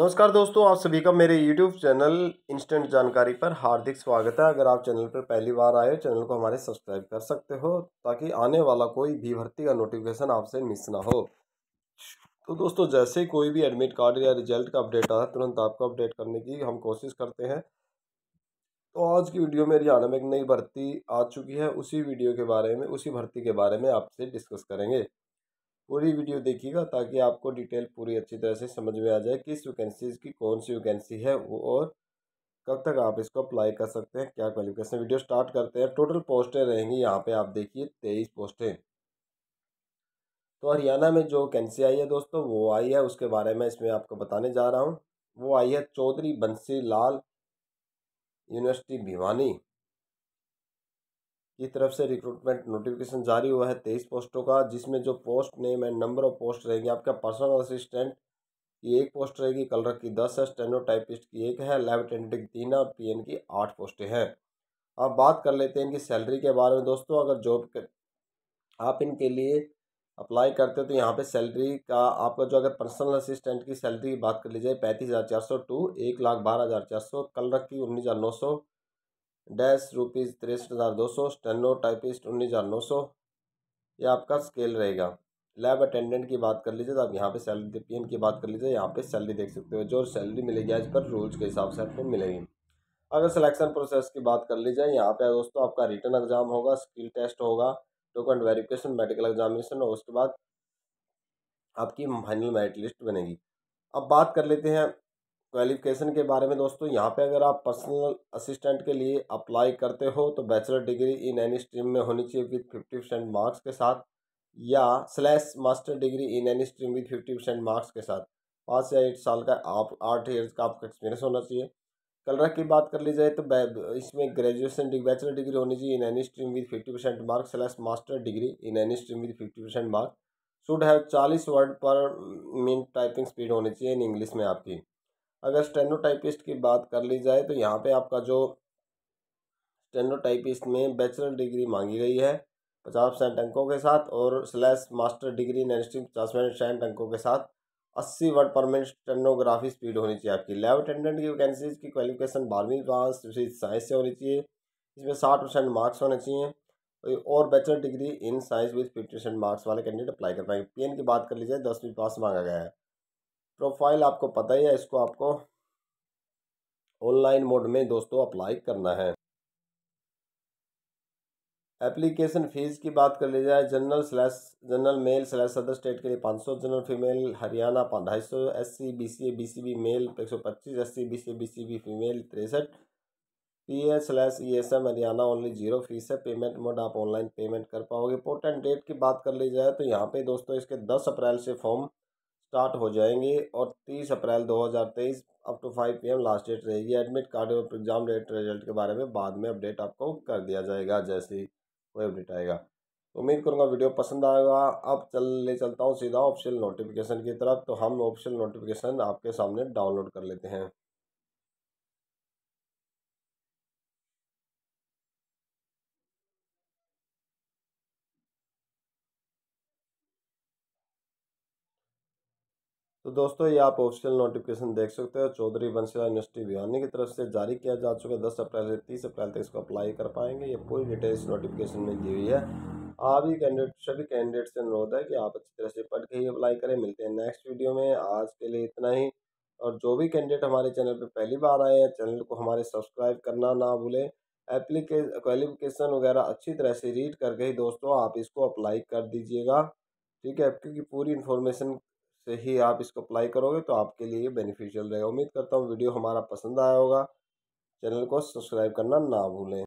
नमस्कार दोस्तों आप सभी का मेरे YouTube चैनल इंस्टेंट जानकारी पर हार्दिक स्वागत है अगर आप चैनल पर पहली बार आए हो चैनल को हमारे सब्सक्राइब कर सकते हो ताकि आने वाला कोई भी भर्ती का नोटिफिकेशन आपसे मिस ना हो तो दोस्तों जैसे कोई भी एडमिट कार्ड या रिजल्ट का अपडेट आता है तुरंत आपको अपडेट करने की हम कोशिश करते हैं तो आज की वीडियो में हरियाणा में एक नई भर्ती आ चुकी है उसी वीडियो के बारे में उसी भर्ती के बारे में आपसे डिस्कस करेंगे पूरी वीडियो देखिएगा ताकि आपको डिटेल पूरी अच्छी तरह से समझ में आ जाए किस वैकेंसीज की कौन सी वैकेंसी है वो और कब तक आप इसको अप्लाई कर सकते हैं क्या क्वालिफिकेशन वीडियो स्टार्ट करते हैं टोटल पोस्टें रहेंगी यहाँ पे आप देखिए तेईस पोस्टें तो हरियाणा में जो वैकेंसी आई है दोस्तों वो आई है उसके बारे में इसमें आपको बताने जा रहा हूँ वो आई है चौधरी बंसी लाल यूनिवर्सिटी भिवानी की तरफ से रिक्रूटमेंट नोटिफिकेशन जारी हुआ है तेईस पोस्टों का जिसमें जो post name and number of post रहेगी आपका पर्सनल असिस्टेंट की एक पोस्ट रहेगी कलर की दस है स्टैंडो टाइपिस्ट की एक है लैब की तीन है और पी की आठ पोस्टें हैं अब बात कर लेते हैं इनकी सैलरी के बारे में दोस्तों अगर जॉब आप इनके लिए अप्लाई करते हो तो यहाँ पे सैलरी का आपका जो अगर पर्सनल असिस्टेंट की सैलरी की बात कर लीजिए पैंतीस हज़ार चार सौ टू एक लाख बारह हज़ार चार सौ कल की उन्नीस हज़ार नौ सौ डैश रुपीज़ तिरसठ हज़ार दो सौ स्टेनो टाइपिस्ट उन्नीस हज़ार नौ सौ ये आपका स्केल रहेगा लैब अटेंडेंट की बात कर लीजिए तो आप यहाँ पे सैलरी एम की बात कर लीजिए यहाँ पे सैलरी देख सकते हो जो सैलरी मिलेगी आज पर रूल्स के हिसाब से आपको मिलेगी अगर सिलेक्शन प्रोसेस की बात कर ली जाए यहाँ पे दोस्तों आपका रिटर्न एग्जाम होगा स्किल टेस्ट होगा डॉक्यूमेंट वेरिफिकेशन मेडिकल एग्जामिनेशन और उसके बाद आपकी फाइनल मेरिट लिस्ट बनेगी अब बात कर लेते हैं क्वालिफिकेशन के बारे में दोस्तों यहाँ पे अगर आप पर्सनल असिस्टेंट के लिए अप्लाई करते हो तो bachelor degree in any stream में होनी चाहिए विद फिफ्टी परसेंट मार्क्स के साथ या slash master degree in any stream with fifty percent marks के साथ पाँच या एट साल का आप आठ ईयर्स का आपका एक्सपीरियंस होना चाहिए कलर की बात कर ली जाए तो इसमें ग्रेजुएशन डिग्री बैचलर डिग्री होनी चाहिए in any stream with fifty percent marks slash master degree in any stream with fifty percent marks should have चालीस word per minute typing speed होनी चाहिए इन इंग्लिश में आपकी अगर स्टेनोटाइपिस्ट की बात कर ली जाए तो यहाँ पे आपका जो स्टेनोटाइपिस्ट में बैचलर डिग्री मांगी गई है पचास परसेंट अंकों के साथ और स्लैश मास्टर डिग्री इन पचास परसेंट अंकों के साथ अस्सी word per minute stenography speed होनी चाहिए आपकी लैब अटेंडेंट की वैकेंसीज की क्वालिफिकेशन बारहवीं पास साइंस से होनी चाहिए इसमें साठ परसेंट मार्क्स होने चाहिए तो और bachelor degree in science with fifty percent marks वाले कैंडिडेट अप्लाई कर पाएंगे पी की बात कर लीजिए दसवीं पास मांगा गया है प्रोफाइल आपको पता ही है इसको आपको ऑनलाइन मोड में दोस्तों अप्लाई करना है एप्लीकेशन फ़ीस की बात कर ली जाए general slash general male slash other state के लिए पाँच सौ जनरल फीमेल हरियाणा ढाई सौ S C B C A B C B male एक सौ पच्चीस S C B C A B C B female तिरसठ P S slash E S M Haryana only zero fees है पेमेंट मोड आप online payment कर पाओगे important date की बात कर ली जाए तो यहाँ पे दोस्तों इसके दस अप्रैल से फॉर्म स्टार्ट हो जाएंगे और 30 April 2023 up to 5 PM last date रहेगी एडमिट कार्ड और एग्जाम डेट रिजल्ट के बारे में बाद में अपडेट आपको कर दिया जाएगा जैसे ही कोई अपडेट आएगा तो उम्मीद करूँगा वीडियो पसंद आएगा अब चल ले चलता हूँ सीधा ऑप्शन नोटिफिकेशन की तरफ तो हम ऑप्शन नोटिफिकेशन आपके सामने डाउनलोड कर लेते हैं तो दोस्तों ये आप ऑफिशियल नोटिफिकेशन देख सकते हो चौधरी वंशीला यूनिवर्सिटी भिवानी की तरफ से जारी किया जा चुका है दस अप्रैल से तीस अप्रैल तक इसको अप्लाई कर पाएंगे ये पूरी डिटेल इस नोटिफिकेशन में दी हुई है आप ही कैंडिडेट सभी कैंडिडेट से अनुरोध है कि आप अच्छी तरह से पढ़ के ही अप्लाई करें मिलते हैं नेक्स्ट वीडियो में आज के लिए इतना ही और जो भी कैंडिडेट हमारे चैनल पर पहली बार आए हैं चैनल को हमारे सब्सक्राइब करना ना भूलें एप्लीके क्वालिफिकेशन वगैरह अच्छी तरह से रीड करके ही दोस्तों आप इसको अप्लाई कर दीजिएगा ठीक है क्योंकि पूरी इन्फॉर्मेशन से ही आप इसको अप्लाई करोगे तो आपके लिए ये बेनिफिशियल रहेगा उम्मीद करता हूँ वीडियो हमारा पसंद आया होगा चैनल को सब्सक्राइब करना ना भूलें